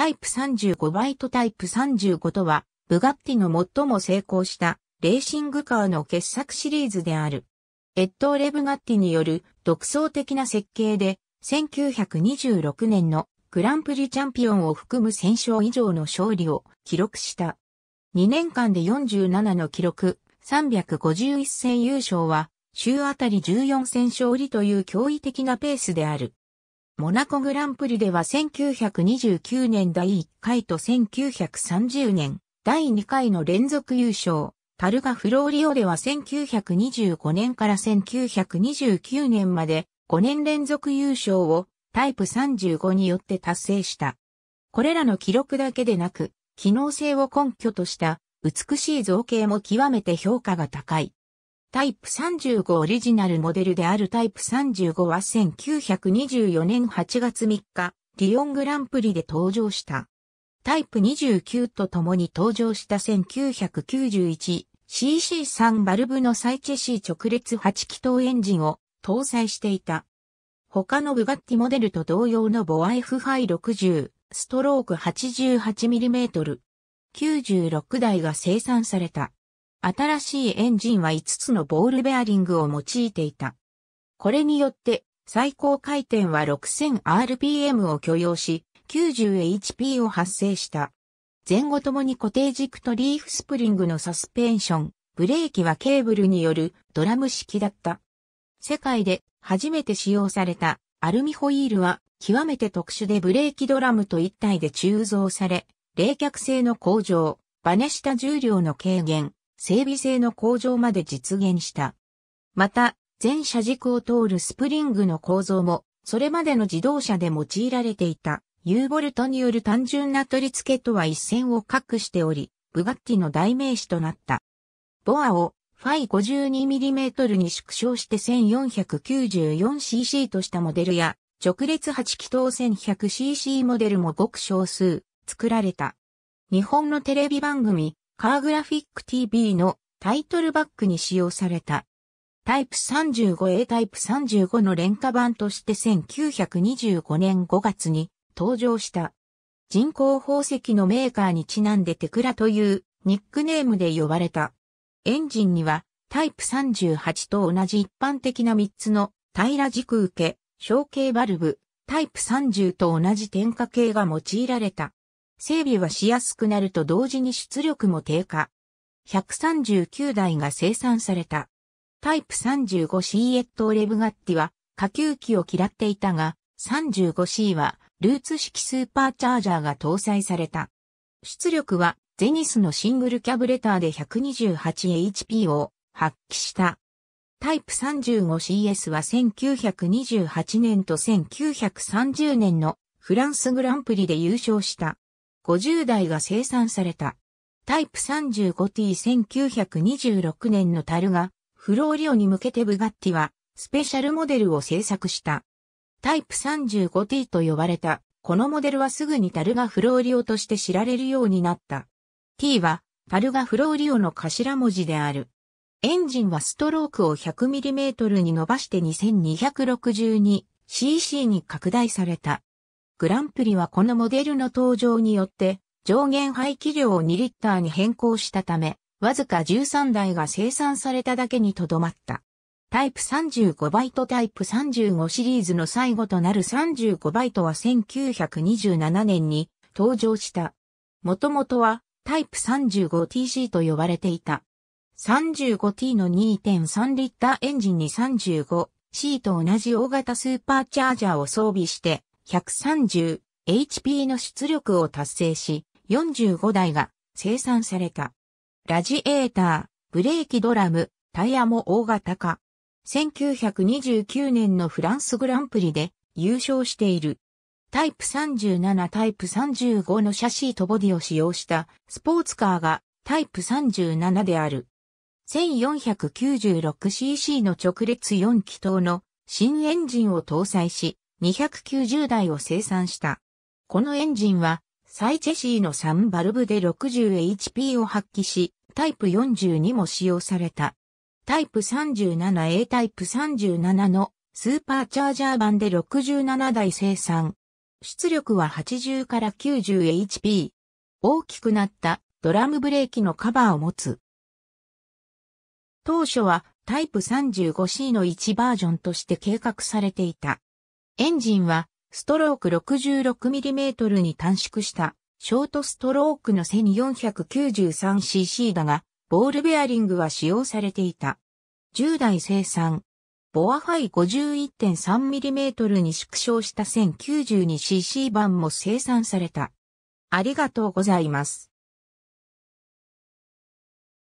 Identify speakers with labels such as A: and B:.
A: タイプ35バイトタイプ35とは、ブガッティの最も成功したレーシングカーの傑作シリーズである。エットーレ・ブガッティによる独創的な設計で、1926年のグランプリチャンピオンを含む1000勝以上の勝利を記録した。2年間で47の記録、351戦優勝は、週あたり14戦勝利という驚異的なペースである。モナコグランプリでは1929年第1回と1930年第2回の連続優勝。タルガフローリオでは1925年から1929年まで5年連続優勝をタイプ35によって達成した。これらの記録だけでなく、機能性を根拠とした美しい造形も極めて評価が高い。タイプ35オリジナルモデルであるタイプ35は1924年8月3日、リオングランプリで登場した。タイプ29と共に登場した 1991cc3 バルブのサイチェシー直列8気筒エンジンを搭載していた。他のブガッティモデルと同様のボア F ハイ60、ストローク 88mm、96台が生産された。新しいエンジンは5つのボールベアリングを用いていた。これによって最高回転は 6000rpm を許容し、90hp を発生した。前後ともに固定軸とリーフスプリングのサスペンション、ブレーキはケーブルによるドラム式だった。世界で初めて使用されたアルミホイールは極めて特殊でブレーキドラムと一体で鋳造され、冷却性の向上、バネ下重量の軽減、整備性の向上まで実現した。また、全車軸を通るスプリングの構造も、それまでの自動車で用いられていた U ボルトによる単純な取り付けとは一線を画しており、ブガッティの代名詞となった。ボアをファイ 52mm に縮小して 1494cc としたモデルや、直列8気筒 1100cc モデルもごく少数作られた。日本のテレビ番組、カーグラフィック TV のタイトルバックに使用された。タイプ 35A タイプ35の廉価版として1925年5月に登場した。人工宝石のメーカーにちなんでテクラというニックネームで呼ばれた。エンジンにはタイプ38と同じ一般的な3つの平ら軸受け、小径バルブ、タイプ30と同じ点火系が用いられた。整備はしやすくなると同時に出力も低下。139台が生産された。タイプ 35C エットオレブガッティは下級機を嫌っていたが、35C はルーツ式スーパーチャージャーが搭載された。出力はゼニスのシングルキャブレターで 128HP を発揮した。タイプ 35CS は1928年と1930年のフランスグランプリで優勝した。50台が生産された。タイプ 35T1926 年の樽が、フローリオに向けてブガッティは、スペシャルモデルを製作した。タイプ 35T と呼ばれた、このモデルはすぐにタルガフローリオとして知られるようになった。T は、タルガフローリオの頭文字である。エンジンはストロークを 100mm に伸ばして 2262cc に拡大された。グランプリはこのモデルの登場によって上限排気量を2リッターに変更したため、わずか13台が生産されただけにとどまった。タイプ35バイトタイプ35シリーズの最後となる35バイトは1927年に登場した。もともとはタイプ 35TC と呼ばれていた。35T の2.3リッターエンジンに 35C と同じ大型スーパーチャージャーを装備して 130HP の出力を達成し、45台が生産された。ラジエーター、ブレーキドラム、タイヤも大型化。1929年のフランスグランプリで優勝している。タイプ37タイプ35のシャシーとボディを使用したスポーツカーがタイプ37である。1496cc の直列4気筒の新エンジンを搭載し、290台を生産した。このエンジンは、サイチェシーの3バルブで 60HP を発揮し、タイプ42も使用された。タイプ 37A タイプ37のスーパーチャージャー版で67台生産。出力は80から 90HP。大きくなったドラムブレーキのカバーを持つ。当初はタイプ 35C の1バージョンとして計画されていた。エンジンはストローク 66mm に短縮したショートストロークの 1493cc だが、ボールベアリングは使用されていた。10代生産。ボアハイ 51.3mm に縮小した 1092cc 版も生産された。ありがとうございます。